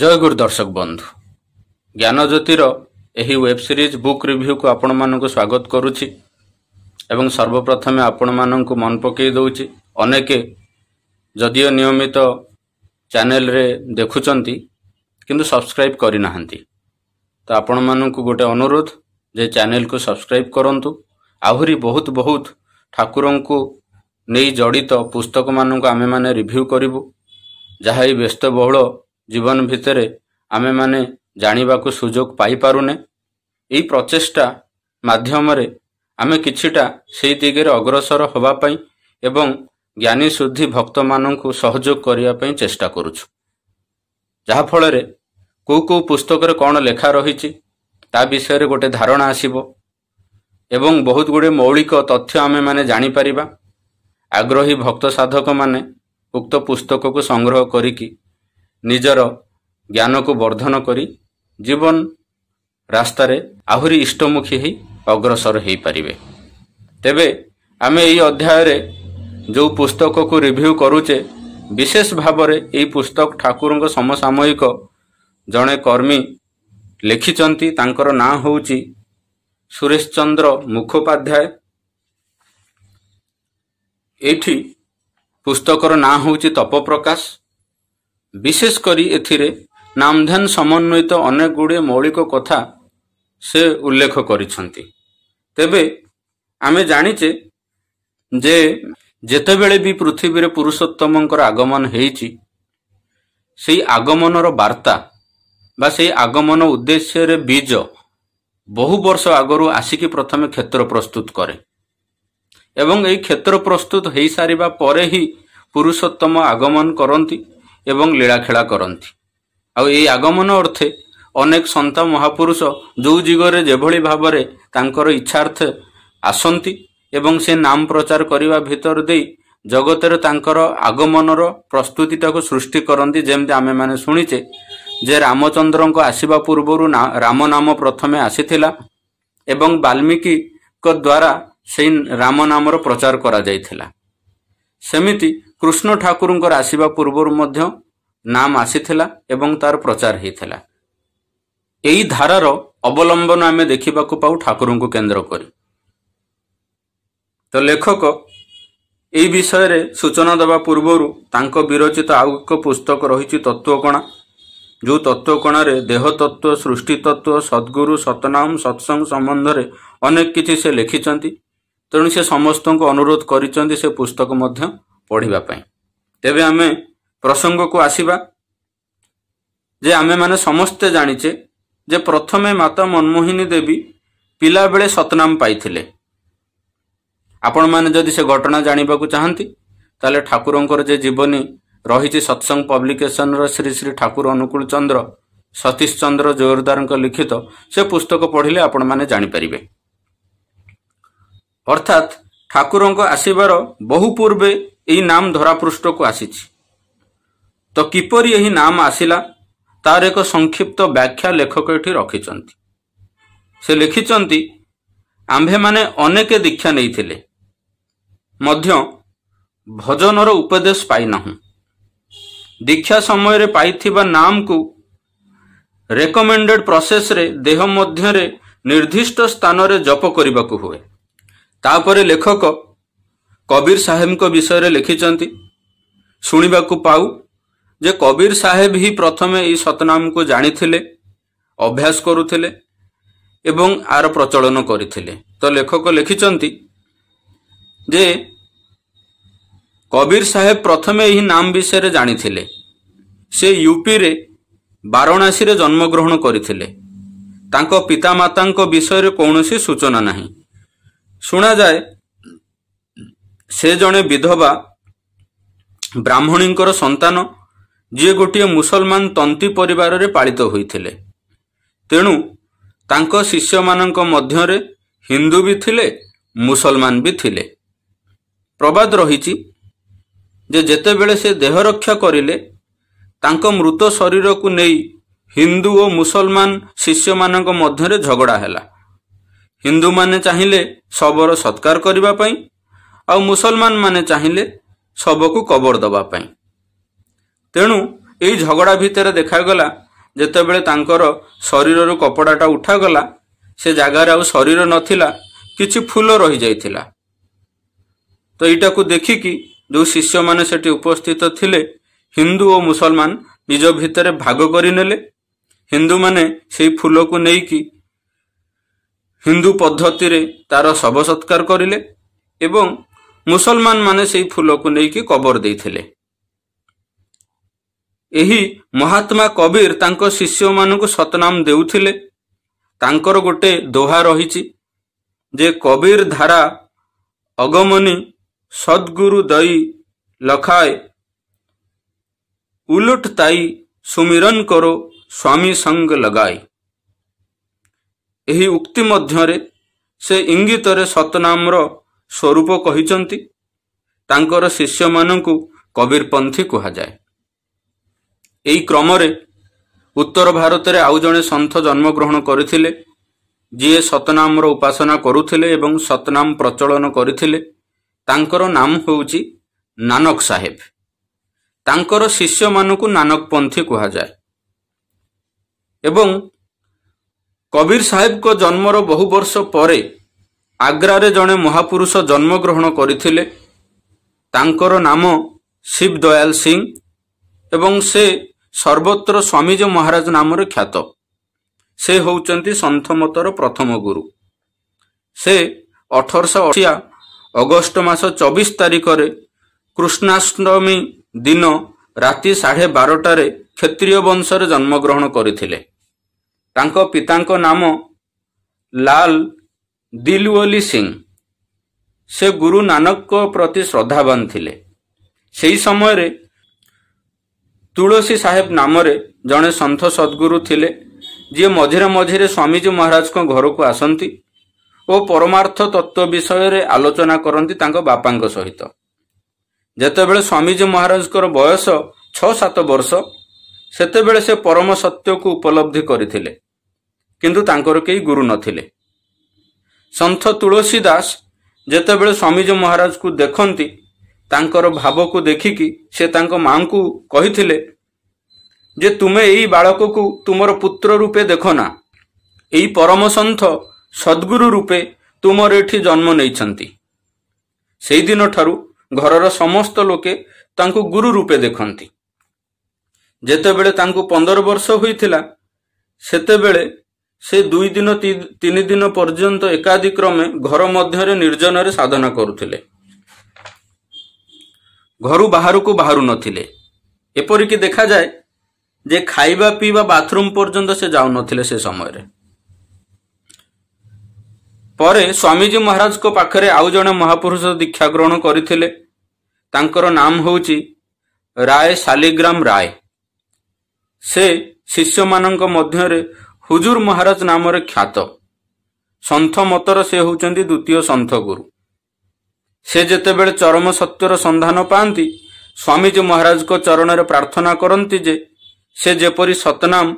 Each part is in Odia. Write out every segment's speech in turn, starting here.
ଜୟ ଗୁରୁ ଦର୍ଶକ ବନ୍ଧୁ ଜ୍ଞାନଜ୍ୟୋତିର ଏହି ୱେବ୍ ସିରିଜ୍ ବୁକ୍ ରିଭ୍ୟୁକୁ ଆପଣମାନଙ୍କୁ ସ୍ୱାଗତ କରୁଛି ଏବଂ ସର୍ବପ୍ରଥମେ ଆପଣମାନଙ୍କୁ ମନ ପକାଇ ଦେଉଛି ଅନେକ ଯଦିଓ ନିୟମିତ ଚ୍ୟାନେଲରେ ଦେଖୁଛନ୍ତି କିନ୍ତୁ ସବସ୍କ୍ରାଇବ୍ କରିନାହାନ୍ତି ତ ଆପଣମାନଙ୍କୁ ଗୋଟିଏ ଅନୁରୋଧ ଯେ ଚ୍ୟାନେଲକୁ ସବସ୍କ୍ରାଇବ୍ କରନ୍ତୁ ଆହୁରି ବହୁତ ବହୁତ ଠାକୁରଙ୍କୁ ନେଇ ଜଡ଼ିତ ପୁସ୍ତକମାନଙ୍କୁ ଆମେମାନେ ରିଭ୍ୟୁ କରିବୁ ଯାହା ଏଇ ବ୍ୟସ୍ତବହୁଳ ଜୀବନ ଭିତରେ ଆମେମାନେ ଜାଣିବାକୁ ସୁଯୋଗ ପାଇପାରୁନେ ଏହି ପ୍ରଚେଷ୍ଟା ମାଧ୍ୟମରେ ଆମେ କିଛିଟା ସେହି ଦିଗରେ ଅଗ୍ରସର ହେବା ପାଇଁ ଏବଂ ଜ୍ଞାନୀ ଶୁଦ୍ଧି ଭକ୍ତମାନଙ୍କୁ ସହଯୋଗ କରିବା ପାଇଁ ଚେଷ୍ଟା କରୁଛୁ ଯାହାଫଳରେ କେଉଁ କେଉଁ ପୁସ୍ତକରେ କ'ଣ ଲେଖା ରହିଛି ତା ବିଷୟରେ ଗୋଟେ ଧାରଣା ଆସିବ ଏବଂ ବହୁତ ଗୁଡ଼ିଏ ମୌଳିକ ତଥ୍ୟ ଆମେମାନେ ଜାଣିପାରିବା ଆଗ୍ରହୀ ଭକ୍ତ ସାଧକମାନେ ଉକ୍ତ ପୁସ୍ତକକୁ ସଂଗ୍ରହ କରିକି ନିଜର ଜ୍ଞାନକୁ ବର୍ଦ୍ଧନ କରି ଜୀବନ ରାସ୍ତାରେ ଆହୁରି ଇଷ୍ଟମୁଖୀ ହୋଇ ଅଗ୍ରସର ହୋଇପାରିବେ ତେବେ ଆମେ ଏହି ଅଧ୍ୟାୟରେ ଯେଉଁ ପୁସ୍ତକକୁ ରିଭ୍ୟୁ କରୁଛେ ବିଶେଷ ଭାବରେ ଏହି ପୁସ୍ତକ ଠାକୁରଙ୍କ ସମସାମୟିକ ଜଣେ କର୍ମୀ ଲେଖିଛନ୍ତି ତାଙ୍କର ନାଁ ହେଉଛି ସୁରେଶ ଚନ୍ଦ୍ର ମୁଖୋପାଧ୍ୟାୟ ଏଇଠି ପୁସ୍ତକର ନାଁ ହେଉଛି ତପପ୍ରକାଶ ବିଶେଷ କରି ଏଥିରେ ନାମଧ୍ୟାନ ସମନ୍ୱିତ ଅନେକ ଗୁଡ଼ିଏ ମୌଳିକ କଥା ସେ ଉଲ୍ଲେଖ କରିଛନ୍ତି ତେବେ ଆମେ ଜାଣିଛେ ଯେ ଯେତେବେଳେ ବି ପୃଥିବୀରେ ପୁରୁଷୋତ୍ତମଙ୍କର ଆଗମନ ହେଇଛି ସେଇ ଆଗମନର ବାର୍ତ୍ତା ବା ସେଇ ଆଗମନ ଉଦ୍ଦେଶ୍ୟରେ ବୀଜ ବହୁ ବର୍ଷ ଆଗରୁ ଆସିକି ପ୍ରଥମେ କ୍ଷେତ୍ର ପ୍ରସ୍ତୁତ କରେ ଏବଂ ଏହି କ୍ଷେତ୍ର ପ୍ରସ୍ତୁତ ହେଇସାରିବା ପରେ ହିଁ ପୁରୁଷୋତ୍ତମ ଆଗମନ କରନ୍ତି ଏବଂ ଲୀଳାଖେଳା କରନ୍ତି ଆଉ ଏହି ଆଗମନ ଅର୍ଥେ ଅନେକ ସନ୍ଥ ମହାପୁରୁଷ ଯେଉଁ ଯୁଗରେ ଯେଭଳି ଭାବରେ ତାଙ୍କର ଇଚ୍ଛାର୍ଥ ଆସନ୍ତି ଏବଂ ସେ ନାମ ପ୍ରଚାର କରିବା ଭିତରେ ଦେଇ ଜଗତରେ ତାଙ୍କର ଆଗମନର ପ୍ରସ୍ତୁତିଟାକୁ ସୃଷ୍ଟି କରନ୍ତି ଯେମିତି ଆମେମାନେ ଶୁଣିଛେ ଯେ ରାମଚନ୍ଦ୍ରଙ୍କ ଆସିବା ପୂର୍ବରୁ ନା ରାମ ନାମ ପ୍ରଥମେ ଆସିଥିଲା ଏବଂ ବାଲ୍ମୀକିଙ୍କ ଦ୍ୱାରା ସେଇ ରାମ ନାମର ପ୍ରଚାର କରାଯାଇଥିଲା ସେମିତି କୃଷ୍ଣ ଠାକୁରଙ୍କର ଆସିବା ପୂର୍ବରୁ ମଧ୍ୟ ନାମ ଆସିଥିଲା ଏବଂ ତାର ପ୍ରଚାର ହୋଇଥିଲା ଏହି ଧାରାର ଅବଲମ୍ବନ ଆମେ ଦେଖିବାକୁ ପାଉ ଠାକୁରଙ୍କୁ କେନ୍ଦ୍ର କରି ତ ଲେଖକ ଏହି ବିଷୟରେ ସୂଚନା ଦେବା ପୂର୍ବରୁ ତାଙ୍କ ବିରଚିତ ଆଉ ଏକ ପୁସ୍ତକ ରହିଛି ତତ୍ତ୍ୱକଣା ଯେଉଁ ତତ୍ତ୍ୱକଣାରେ ଦେହତତ୍ତ୍ୱ ସୃଷ୍ଟିତତ୍ତ୍ୱ ସଦ୍ଗୁରୁ ସତନାମ ସତ୍ସଙ୍ଗ ସମ୍ବନ୍ଧରେ ଅନେକ କିଛି ସେ ଲେଖିଛନ୍ତି ତେଣୁ ସେ ସମସ୍ତଙ୍କୁ ଅନୁରୋଧ କରିଛନ୍ତି ସେ ପୁସ୍ତକ ମଧ୍ୟ ପଢ଼ିବା ପାଇଁ ତେବେ ଆମେ ପ୍ରସଙ୍ଗକୁ ଆସିବା ଯେ ଆମେମାନେ ସମସ୍ତେ ଜାଣିଛେ ଯେ ପ୍ରଥମେ ମାତା ମନମୋହିନୀ ଦେବୀ ପିଲାବେଳେ ସତନାମ ପାଇଥିଲେ ଆପଣମାନେ ଯଦି ସେ ଘଟଣା ଜାଣିବାକୁ ଚାହାନ୍ତି ତାହେଲେ ଠାକୁରଙ୍କର ଯେ ଜୀବନୀ ରହିଛି ସତସଙ୍ଗ ପବ୍ଲିକେସନର ଶ୍ରୀ ଶ୍ରୀ ଠାକୁର ଅନୁକୂଳ ଚନ୍ଦ୍ର ସତୀଶ ଚନ୍ଦ୍ର ଜୋରଦାରଙ୍କ ଲିଖିତ ସେ ପୁସ୍ତକ ପଢ଼ିଲେ ଆପଣମାନେ ଜାଣିପାରିବେ ଅର୍ଥାତ୍ ଠାକୁରଙ୍କ ଆସିବାର ବହୁ ପୂର୍ବେ ଏହି ନାମ ଧରାପୃଷ୍ଠକୁ ଆସିଛି ତ କିପରି ଏହି ନାମ ଆସିଲା ତାର ଏକ ସଂକ୍ଷିପ୍ତ ବ୍ୟାଖ୍ୟା ଲେଖକ ଏଠି ରଖିଛନ୍ତି ସେ ଲେଖିଛନ୍ତି ଆମ୍ଭେମାନେ ଅନେକ ଦୀକ୍ଷା ନେଇଥିଲେ ମଧ୍ୟ ଭଜନର ଉପଦେଶ ପାଇନାହୁଁ ଦୀକ୍ଷା ସମୟରେ ପାଇଥିବା ନାମକୁ ରେକମେଣ୍ଡେଡ୍ ପ୍ରୋସେସ୍ରେ ଦେହ ମଧ୍ୟରେ ନିର୍ଦ୍ଦିଷ୍ଟ ସ୍ଥାନରେ ଜପ କରିବାକୁ ହୁଏ ତାପରେ ଲେଖକ କବୀର ସାହେବଙ୍କ ବିଷୟରେ ଲେଖିଛନ୍ତି ଶୁଣିବାକୁ ପାଉ ଯେ କବୀର ସାହେବ ହିଁ ପ୍ରଥମେ ଏଇ ସତନାମକୁ ଜାଣିଥିଲେ ଅଭ୍ୟାସ କରୁଥିଲେ ଏବଂ ଆର ପ୍ରଚଳନ କରିଥିଲେ ତ ଲେଖକ ଲେଖିଛନ୍ତି ଯେ କବୀର ସାହେବ ପ୍ରଥମେ ଏହି ନାମ ବିଷୟରେ ଜାଣିଥିଲେ ସେ ୟୁପିରେ ବାରଣାସୀରେ ଜନ୍ମଗ୍ରହଣ କରିଥିଲେ ତାଙ୍କ ପିତାମାତାଙ୍କ ବିଷୟରେ କୌଣସି ସୂଚନା ନାହିଁ ଶୁଣାଯାଏ ସେ ଜଣେ ବିଧବା ବ୍ରାହ୍ମଣୀଙ୍କର ସନ୍ତାନ ଯିଏ ଗୋଟିଏ ମୁସଲମାନ ତନ୍ତୀ ପରିବାରରେ ପାଳିତ ହୋଇଥିଲେ ତେଣୁ ତାଙ୍କ ଶିଷ୍ୟମାନଙ୍କ ମଧ୍ୟରେ ହିନ୍ଦୁ ବି ଥିଲେ ମୁସଲମାନ ବି ଥିଲେ ପ୍ରବାଦ ରହିଛି ଯେ ଯେତେବେଳେ ସେ ଦେହ ରକ୍ଷା କରିଲେ ତାଙ୍କ ମୃତ ଶରୀରକୁ ନେଇ ହିନ୍ଦୁ ଓ ମୁସଲମାନ ଶିଷ୍ୟମାନଙ୍କ ମଧ୍ୟରେ ଝଗଡ଼ା ହେଲା ହିନ୍ଦୁମାନେ ଚାହିଁଲେ ଶବର ସତ୍କାର କରିବା ପାଇଁ ଆଉ ମୁସଲମାନମାନେ ଚାହିଁଲେ ଶବକୁ କବର ଦେବା ପାଇଁ ତେଣୁ ଏଇ ଝଗଡ଼ା ଭିତରେ ଦେଖାଗଲା ଯେତେବେଳେ ତାଙ୍କର ଶରୀରରୁ କପଡ଼ାଟା ଉଠାଗଲା ସେ ଜାଗାରେ ଆଉ ଶରୀର ନଥିଲା କିଛି ଫୁଲ ରହିଯାଇଥିଲା ତ ଏଇଟାକୁ ଦେଖିକି ଯେଉଁ ଶିଷ୍ୟମାନେ ସେଠି ଉପସ୍ଥିତ ଥିଲେ ହିନ୍ଦୁ ଓ ମୁସଲମାନ ନିଜ ଭିତରେ ଭାଗ କରିନେଲେ ହିନ୍ଦୁମାନେ ସେଇ ଫୁଲକୁ ନେଇକି ହିନ୍ଦୁ ପଦ୍ଧତିରେ ତାର ଶବ ସତ୍କାର କରିଲେ ଏବଂ ମୁସଲମାନ ମାନେ ସେଇ ଫୁଲକୁ ନେଇକି କବର ଦେଇଥିଲେ ଏହି ମହାତ୍ମା କବୀର ତାଙ୍କ ଶିଷ୍ୟମାନଙ୍କୁ ସତନାମ ଦେଉଥିଲେ ତାଙ୍କର ଗୋଟେ ଦୋହା ରହିଛି ଯେ କବୀର ଧାରା ଅଗମନି ସଦ୍ଗୁରୁ ଦୟି ଲଖାଏ ଉଲୁଟ ତାଇ ସୁମିରନ୍ କର ସ୍ୱାମୀ ସଙ୍ଗ ଲଗାଏ ଏହି ଉକ୍ତି ମଧ୍ୟରେ ସେ ଇଙ୍ଗିତରେ ସତନାମର ସ୍ୱରୂପ କହିଛନ୍ତି ତାଙ୍କର ଶିଷ୍ୟମାନଙ୍କୁ କବୀରପନ୍ଥୀ କୁହାଯାଏ ଏହି କ୍ରମରେ ଉତ୍ତର ଭାରତରେ ଆଉ ଜଣେ ସନ୍ଥ ଜନ୍ମଗ୍ରହଣ କରିଥିଲେ ଯିଏ ସତନାମର ଉପାସନା କରୁଥିଲେ ଏବଂ ସତନାମ ପ୍ରଚଳନ କରିଥିଲେ ତାଙ୍କର ନାମ ହେଉଛି ନାନକ ସାହେବ ତାଙ୍କର ଶିଷ୍ୟମାନଙ୍କୁ ନାନକପନ୍ଥୀ କୁହାଯାଏ ଏବଂ କବୀର ସାହେବଙ୍କ ଜନ୍ମର ବହୁ ବର୍ଷ ପରେ ଆଗ୍ରାରେ ଜଣେ ମହାପୁରୁଷ ଜନ୍ମଗ୍ରହଣ କରିଥିଲେ ତାଙ୍କର ନାମ ଶିବ ଦୟାଲ ସିଂ ଏବଂ ସେ ସର୍ବତ୍ର ସ୍ୱାମୀଜ ମହାରାଜ ନାମରେ ଖ୍ୟାତ ସେ ହେଉଛନ୍ତି ସନ୍ଥମତର ପ୍ରଥମ ଗୁରୁ ସେ ଅଠରଶହ ଅଶିଆ ଅଗଷ୍ଟ ମାସ ଚବିଶ ତାରିଖରେ କୃଷ୍ଣାଷ୍ଟମୀ ଦିନ ରାତି ସାଢ଼େ ବାରଟାରେ କ୍ଷତ୍ରିୟ ବଂଶରେ ଜନ୍ମଗ୍ରହଣ କରିଥିଲେ ତାଙ୍କ ପିତାଙ୍କ ନାମ ଲାଲ ଦିଲୱଲି ସିଂ ସେ ଗୁରୁ ନାନକଙ୍କ ପ୍ରତି ଶ୍ରଦ୍ଧାବାନ ଥିଲେ ସେହି ସମୟରେ ତୁଳସୀ ସାହେବ ନାମରେ ଜଣେ ସନ୍ଥ ସଦ୍ଗୁରୁ ଥିଲେ ଯିଏ ମଝିରେ ମଝିରେ ସ୍ୱାମୀଜୀ ମହାରାଜଙ୍କ ଘରକୁ ଆସନ୍ତି ଓ ପରମାର୍ଥ ତତ୍ତ୍ୱ ବିଷୟରେ ଆଲୋଚନା କରନ୍ତି ତାଙ୍କ ବାପାଙ୍କ ସହିତ ଯେତେବେଳେ ସ୍ୱାମୀଜୀ ମହାରାଜଙ୍କର ବୟସ ଛଅ ସାତ ବର୍ଷ ସେତେବେଳେ ସେ ପରମ ସତ୍ୟକୁ ଉପଲବ୍ଧି କରିଥିଲେ କିନ୍ତୁ ତାଙ୍କର କେହି ଗୁରୁ ନଥିଲେ ସନ୍ଥ ତୁଳସୀଦାସ ଯେତେବେଳେ ସ୍ୱାମୀଜୀ ମହାରାଜଙ୍କୁ ଦେଖନ୍ତି ତାଙ୍କର ଭାବକୁ ଦେଖିକି ସେ ତାଙ୍କ ମାଙ୍କୁ କହିଥିଲେ ଯେ ତୁମେ ଏଇ ବାଳକକୁ ତୁମର ପୁତ୍ର ରୂପେ ଦେଖ ନା ଏଇ ପରମ ସନ୍ଥ ସଦ୍ଗୁରୁ ରୂପେ ତୁମର ଏଠି ଜନ୍ମ ନେଇଛନ୍ତି ସେଇଦିନଠାରୁ ଘରର ସମସ୍ତ ଲୋକେ ତାଙ୍କୁ ଗୁରୁ ରୂପେ ଦେଖନ୍ତି ଯେତେବେଳେ ତାଙ୍କୁ ପନ୍ଦର ବର୍ଷ ହୋଇଥିଲା ସେତେବେଳେ ସେ ଦୁଇ ଦିନ ତିନି ଦିନ ପର୍ଯ୍ୟନ୍ତ ଏକାଧିକ୍ରମେ ଘର ମଧ୍ୟରେ ନିର୍ଜନରେ ସାଧନା କରୁଥିଲେ ଘରୁ ବାହାରକୁ ବାହାରୁ ନଥିଲେ ଏପରିକି ଦେଖାଯାଏ ଯେ ଖାଇବା ପିଇବା ବାଥରୁମ୍ ପର୍ଯ୍ୟନ୍ତ ସେ ଯାଉନଥିଲେ ସେ ସମୟରେ ପରେ ସ୍ୱାମୀଜୀ ମହାରାଜଙ୍କ ପାଖରେ ଆଉ ଜଣେ ମହାପୁରୁଷ ଦୀକ୍ଷା ଗ୍ରହଣ କରିଥିଲେ ତାଙ୍କର ନାମ ହେଉଛି ରାୟ ଶାଲିଗ୍ରାମ ରାୟ ସେ ଶିଷ୍ୟମାନଙ୍କ ମଧ୍ୟରେ ହୁଜୁର ମହାରାଜ ନାମରେ ଖ୍ୟାତ ସନ୍ଥ ମତର ସେ ହେଉଛନ୍ତି ଦ୍ୱିତୀୟ ସନ୍ଥ ଗୁରୁ ସେ ଯେତେବେଳେ ଚରମ ସତ୍ୟର ସନ୍ଧାନ ପାଆନ୍ତି ସ୍ୱାମୀଜୀ ମହାରାଜଙ୍କ ଚରଣରେ ପ୍ରାର୍ଥନା କରନ୍ତି ଯେ ସେ ଯେପରି ସତନାମ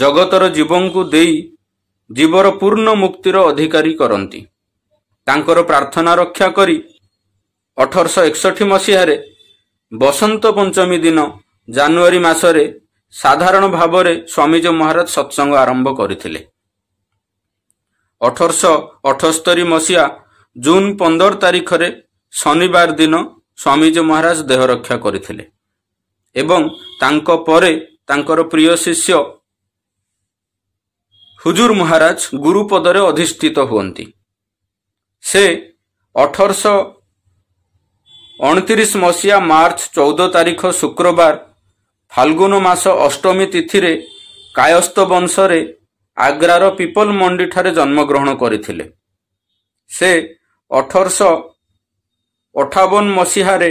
ଜଗତର ଜୀବଙ୍କୁ ଦେଇ ଜୀବର ପୂର୍ଣ୍ଣ ମୁକ୍ତିର ଅଧିକାରୀ କରନ୍ତି ତାଙ୍କର ପ୍ରାର୍ଥନା ରକ୍ଷା କରି ଅଠରଶହ ଏକଷଠି ମସିହାରେ ବସନ୍ତ ପଞ୍ଚମୀ ଦିନ ଜାନୁଆରୀ ମାସରେ ସାଧାରଣ ଭାବରେ ସ୍ୱାମୀଜୀ ମହାରାଜ ସତ୍ସଙ୍ଗ ଆରମ୍ଭ କରିଥିଲେ ଅଠରଶହ ଅଠସ୍ତରି ମସିହା ଜୁନ ପନ୍ଦର ତାରିଖରେ ଶନିବାର ଦିନ ସ୍ୱାମୀଜୀ ମହାରାଜ ଦେହ ରକ୍ଷା କରିଥିଲେ ଏବଂ ତାଙ୍କ ପରେ ତାଙ୍କର ପ୍ରିୟ ଶିଷ୍ୟ ହୁଜୁର ମହାରାଜ ଗୁରୁପଦରେ ଅଧିଷ୍ଠିତ ହୁଅନ୍ତି ସେ ଅଠରଶହ ଅଣତିରିଶ ମସିହା ମାର୍ଚ୍ଚ ଚଉଦ ତାରିଖ ଶୁକ୍ରବାର ଫାଲଗୁନ ମାସ ଅଷ୍ଟମୀ ତିଥିରେ କାୟସ୍ତ ବଂଶରେ ଆଗ୍ରାର ପିପଲ ମଣ୍ଡିଠାରେ ଜନ୍ମଗ୍ରହଣ କରିଥିଲେ ସେ ଅଠରଶହ ଅଠାବନ ମସିହାରେ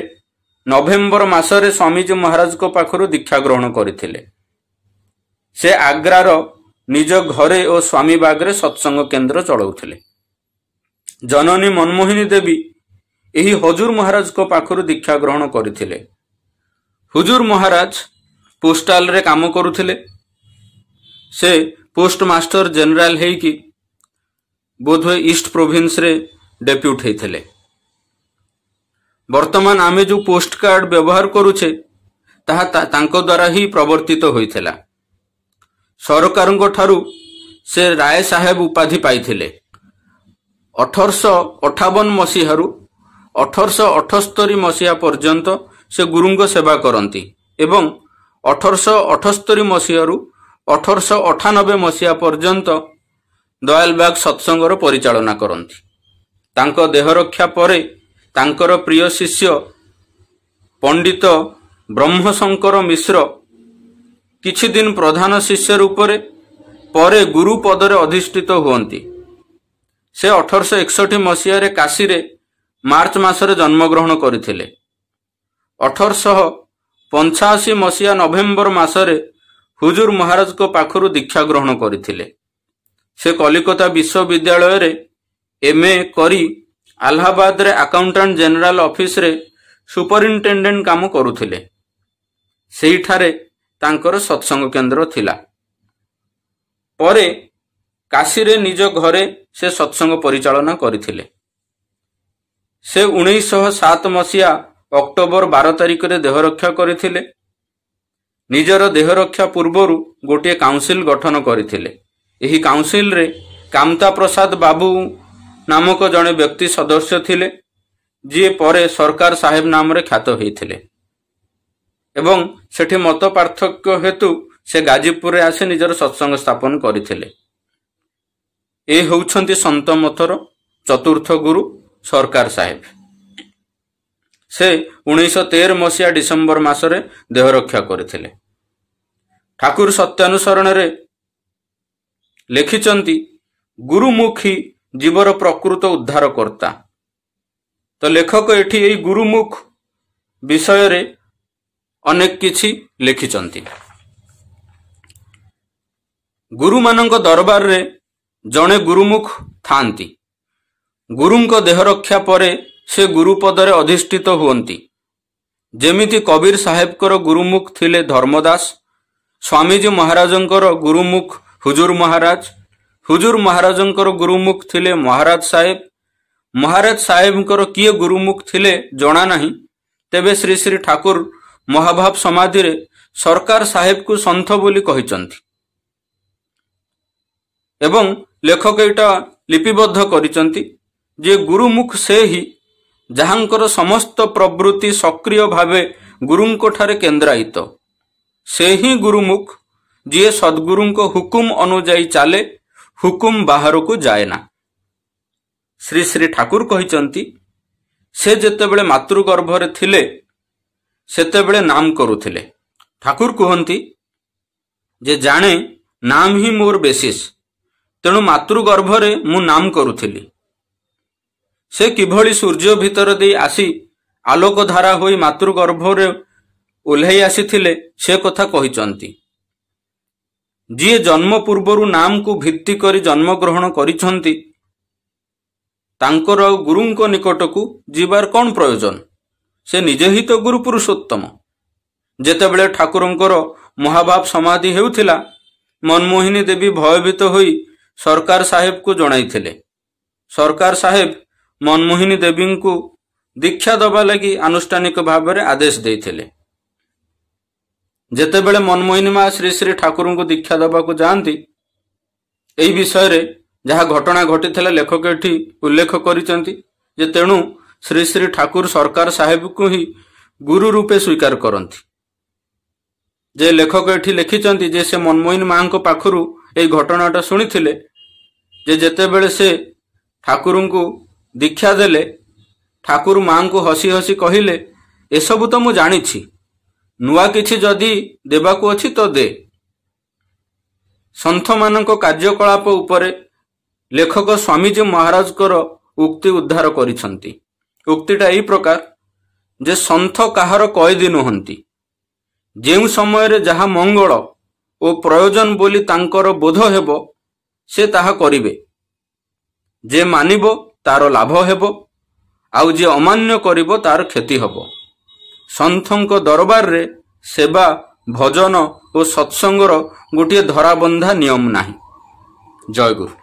ନଭେମ୍ବର ମାସରେ ସ୍ୱାମୀଜୀ ମହାରାଜଙ୍କ ପାଖରୁ ଦୀକ୍ଷା ଗ୍ରହଣ କରିଥିଲେ ସେ ଆଗ୍ରାର ନିଜ ଘରେ ଓ ସ୍ୱାମୀ ବାଗରେ ସତ୍ସଙ୍ଗ କେନ୍ଦ୍ର ଚଳାଉଥିଲେ ଜନନୀ ମନମୋହିନୀ ଦେବୀ ଏହି ହଜୁର ମହାରାଜଙ୍କ ପାଖରୁ ଦୀକ୍ଷା ଗ୍ରହଣ କରିଥିଲେ ହୁଜୁର ମହାରାଜ ପୋଷ୍ଟାଲରେ କାମ କରୁଥିଲେ ସେ ପୋଷ୍ଟ ମାଷ୍ଟର ଜେନେରାଲ ହେଇକି ବୋଧହୁଏ ଇଷ୍ଟ ପ୍ରୋଭିନ୍ସରେ ଡେପ୍ୟୁଟ ହେଇଥିଲେ ବର୍ତ୍ତମାନ ଆମେ ଯେଉଁ ପୋଷ୍ଟ କାର୍ଡ଼ ବ୍ୟବହାର କରୁଛେ ତାହା ତାଙ୍କ ଦ୍ୱାରା ହିଁ ପ୍ରବର୍ତ୍ତିତ ହୋଇଥିଲା ସରକାରଙ୍କ ଠାରୁ ସେ ରାୟ ସାହେବ ଉପାଧି ପାଇଥିଲେ ଅଠରଶହ ଅଠାବନ ମସିହାରୁ ଅଠରଶହ ଅଠସ୍ତରୀ ମସିହା ପର୍ଯ୍ୟନ୍ତ ସେ ଗୁରୁଙ୍କ ସେବା କରନ୍ତି ଏବଂ ଅଠରଶହ ଅଠସ୍ତରୀ ମସିହାରୁ ଅଠରଶହ ଅଠାନବେ ମସିହା ପର୍ଯ୍ୟନ୍ତ ଦୟାଲବାଗ ସତ୍ସଙ୍ଗର ପରିଚାଳନା କରନ୍ତି ତାଙ୍କ ଦେହରକ୍ଷା ପରେ ତାଙ୍କର ପ୍ରିୟ ଶିଷ୍ୟ ପଣ୍ଡିତ ବ୍ରହ୍ମଶଙ୍କର ମିଶ୍ର କିଛି ଦିନ ପ୍ରଧାନ ଶିଷ୍ୟ ରୂପରେ ପରେ ଗୁରୁ ପଦରେ ଅଧିଷ୍ଠିତ ହୁଅନ୍ତି ସେ ଅଠରଶହ ଏକଷଠି ମସିହାରେ କାଶୀରେ ମାର୍ଚ୍ଚ ମାସରେ ଜନ୍ମଗ୍ରହଣ କରିଥିଲେ ଅଠରଶହ ପଞ୍ଚାଅଶୀ ମସିହା ନଭେମ୍ବର ମାସରେ ହୁଜୁର ମହାରାଜଙ୍କ ପାଖରୁ ଦୀକ୍ଷା ଗ୍ରହଣ କରିଥିଲେ ସେ କଲିକତା ବିଶ୍ୱବିଦ୍ୟାଳୟରେ ଏମ୍ ଏ କରି ଆହ୍ଲାବାଦରେ ଆକାଉଣ୍ଟାଣ୍ଟ ଜେନେରାଲ ଅଫିସରେ ସୁପରିନଟେଣ୍ଡେଣ୍ଟ କାମ କରୁଥିଲେ ସେହିଠାରେ ତାଙ୍କର ସତ୍ସଙ୍ଗ କେନ୍ଦ୍ର ଥିଲା ପରେ କାଶୀରେ ନିଜ ଘରେ ସେ ସତ୍ସଙ୍ଗ ପରିଚାଳନା କରିଥିଲେ ସେ ଉଣେଇଶହ ସାତ ମସିହା ଅକ୍ଟୋବର ବାର ତାରିଖରେ ଦେହରକ୍ଷା କରିଥିଲେ ନିଜର ଦେହରକ୍ଷା ପୂର୍ବରୁ ଗୋଟିଏ କାଉନସିଲ୍ ଗଠନ କରିଥିଲେ ଏହି କାଉନସିଲ୍ରେ କାମତା ପ୍ରସାଦ ବାବୁ ନାମକ ଜଣେ ବ୍ୟକ୍ତି ସଦସ୍ୟ ଥିଲେ ଯିଏ ପରେ ସରକାର ସାହେବ ନାମରେ ଖ୍ୟାତ ହୋଇଥିଲେ ଏବଂ ସେଠି ମତ ପାର୍ଥକ୍ୟ ହେତୁ ସେ ଗାଜିପୁରରେ ଆସି ନିଜର ସତ୍ସଙ୍ଗ ସ୍ଥାପନ କରିଥିଲେ ଏ ହେଉଛନ୍ତି ସନ୍ତମତର ଚତୁର୍ଥ ଗୁରୁ ସରକାର ସାହେବ ସେ ଉଣେଇଶହ ତେର ମସିହା ଡିସେମ୍ବର ମାସରେ ଦେହରକ୍ଷା କରିଥିଲେ ଠାକୁର ସତ୍ୟାନୁସରଣରେ ଲେଖିଛନ୍ତି ଗୁରୁମୁଖୀ ଜୀବର ପ୍ରକୃତ ଉଦ୍ଧାରକର୍ତ୍ତା ତ ଲେଖକ ଏଠି ଏଇ ଗୁରୁମୁଖ ବିଷୟରେ ଅନେକ କିଛି ଲେଖିଛନ୍ତି ଗୁରୁମାନଙ୍କ ଦରବାରରେ ଜଣେ ଗୁରୁମୁଖ ଥାନ୍ତି ଗୁରୁଙ୍କ ଦେହରକ୍ଷା ପରେ ସେ ଗୁରୁପଦରେ ଅଧିଷ୍ଠିତ ହୁଅନ୍ତି ଯେମିତି କବୀର ସାହେବଙ୍କର ଗୁରୁମୁଖ ଥିଲେ ଧର୍ମଦାସ ସ୍ୱାମୀଜୀ ମହାରାଜଙ୍କର ଗୁରୁମୁଖ ହୁଜୁର ମହାରାଜ ହୁଜୁର ମହାରାଜଙ୍କର ଗୁରୁମୁଖ ଥିଲେ ମହାରାଜ ସାହେବ ମହାରାଜ ସାହେବଙ୍କର କିଏ ଗୁରୁମୁଖ ଥିଲେ ଜଣାନାହିଁ ତେବେ ଶ୍ରୀ ଶ୍ରୀ ଠାକୁର ମହାଭାବ ସମାଧିରେ ସରକାର ସାହେବକୁ ସନ୍ଥ ବୋଲି କହିଛନ୍ତି ଏବଂ ଲେଖକ ଏଇଟା ଲିପିବଦ୍ଧ କରିଛନ୍ତି ଯେ ଗୁରୁମୁଖ ସେ ହିଁ ଯାହାଙ୍କର ସମସ୍ତ ପ୍ରବୃତ୍ତି ସକ୍ରିୟ ଭାବେ ଗୁରୁଙ୍କଠାରେ କେନ୍ଦ୍ରାୟିତ ସେ ହିଁ ଗୁରୁମୁଖ ଯିଏ ସଦ୍ଗୁରୁଙ୍କ ହୁକୁମ ଅନୁଯାୟୀ ଚାଲେ ହୁକୁମ ବାହାରକୁ ଯାଏ ନା ଶ୍ରୀ ଶ୍ରୀ ଠାକୁର କହିଛନ୍ତି ସେ ଯେତେବେଳେ ମାତୃଗର୍ଭରେ ଥିଲେ ସେତେବେଳେ ନାମ କରୁଥିଲେ ଠାକୁର କୁହନ୍ତି ଯେ ଜାଣେ ନାମ ହିଁ ମୋର ବେଶିସ୍ ତେଣୁ ମାତୃଗର୍ଭରେ ମୁଁ ନାମ କରୁଥିଲି ସେ କିଭଳି ସୂର୍ଯ୍ୟ ଭିତର ଦେଇ ଆସି ଆଲୋକଧାରା ହୋଇ ମାତୃଗର୍ଭରେ ଓହ୍ଲାଇ ଆସିଥିଲେ ସେ କଥା କହିଛନ୍ତି ଯିଏ ଜନ୍ମ ପୂର୍ବରୁ ନାମକୁ ଭିତ୍ତି କରି ଜନ୍ମଗ୍ରହଣ କରିଛନ୍ତି ତାଙ୍କର ଆଉ ଗୁରୁଙ୍କ ନିକଟକୁ ଯିବାର କ'ଣ ପ୍ରୟୋଜନ ସେ ନିଜେ ହିଁ ତ ଗୁରୁ ପୁରୁଷୋତ୍ତମ ଯେତେବେଳେ ଠାକୁରଙ୍କର ମହାଭାବ ସମାଧି ହେଉଥିଲା ମନମୋହିନୀ ଦେବୀ ଭୟଭୀତ ହୋଇ ସରକାର ସାହେବକୁ ଜଣାଇଥିଲେ ସରକାର ସାହେବ ମନମୋହିନୀ ଦେବୀଙ୍କୁ ଦୀକ୍ଷା ଦେବା ଲାଗି ଆନୁଷ୍ଠାନିକ ଭାବରେ ଆଦେଶ ଦେଇଥିଲେ ଯେତେବେଳେ ମନମୋହିନୀ ମା ଶ୍ରୀ ଶ୍ରୀ ଠାକୁରଙ୍କୁ ଦୀକ୍ଷା ଦେବାକୁ ଯାଆନ୍ତି ଏହି ବିଷୟରେ ଯାହା ଘଟଣା ଘଟିଥିଲା ଲେଖକ ଏଠି ଉଲ୍ଲେଖ କରିଛନ୍ତି ଯେ ତେଣୁ ଶ୍ରୀ ଶ୍ରୀ ଠାକୁର ସରକାର ସାହେବକୁ ହିଁ ଗୁରୁ ରୂପେ ସ୍ୱୀକାର କରନ୍ତି ଯେ ଲେଖକ ଏଠି ଲେଖିଛନ୍ତି ଯେ ସେ ମନମୋହିନୀ ମାଙ୍କ ପାଖରୁ ଏହି ଘଟଣାଟା ଶୁଣିଥିଲେ ଯେ ଯେତେବେଳେ ସେ ଠାକୁରଙ୍କୁ ଦୀକ୍ଷା ଦେଲେ ଠାକୁର ମାଆଙ୍କୁ ହସି ହସି କହିଲେ ଏସବୁ ତ ମୁଁ ଜାଣିଛି ନୂଆ କିଛି ଯଦି ଦେବାକୁ ଅଛି ତ ଦେ ସନ୍ଥମାନଙ୍କ କାର୍ଯ୍ୟକଳାପ ଉପରେ ଲେଖକ ସ୍ୱାମୀଜୀ ମହାରାଜଙ୍କର ଉକ୍ତି ଉଦ୍ଧାର କରିଛନ୍ତି ଉକ୍ତିଟା ଏହି ପ୍ରକାର ଯେ ସନ୍ଥ କାହାର କଏଦୀ ନୁହନ୍ତି ଯେଉଁ ସମୟରେ ଯାହା ମଙ୍ଗଳ ଓ ପ୍ରୟୋଜନ ବୋଲି ତାଙ୍କର ବୋଧ ହେବ ସେ ତାହା କରିବେ ଯେ ମାନିବ ତାର ଲାଭ ହେବ ଆଉ ଯିଏ ଅମାନ୍ୟ କରିବ ତାର କ୍ଷତି ହେବ ସନ୍ଥଙ୍କ ଦରବାରରେ ସେବା ଭଜନ ଓ ସତ୍ସଙ୍ଗର ଗୋଟିଏ ଧରାବନ୍ଧା ନିୟମ ନାହିଁ ଜୟଗୁରୁ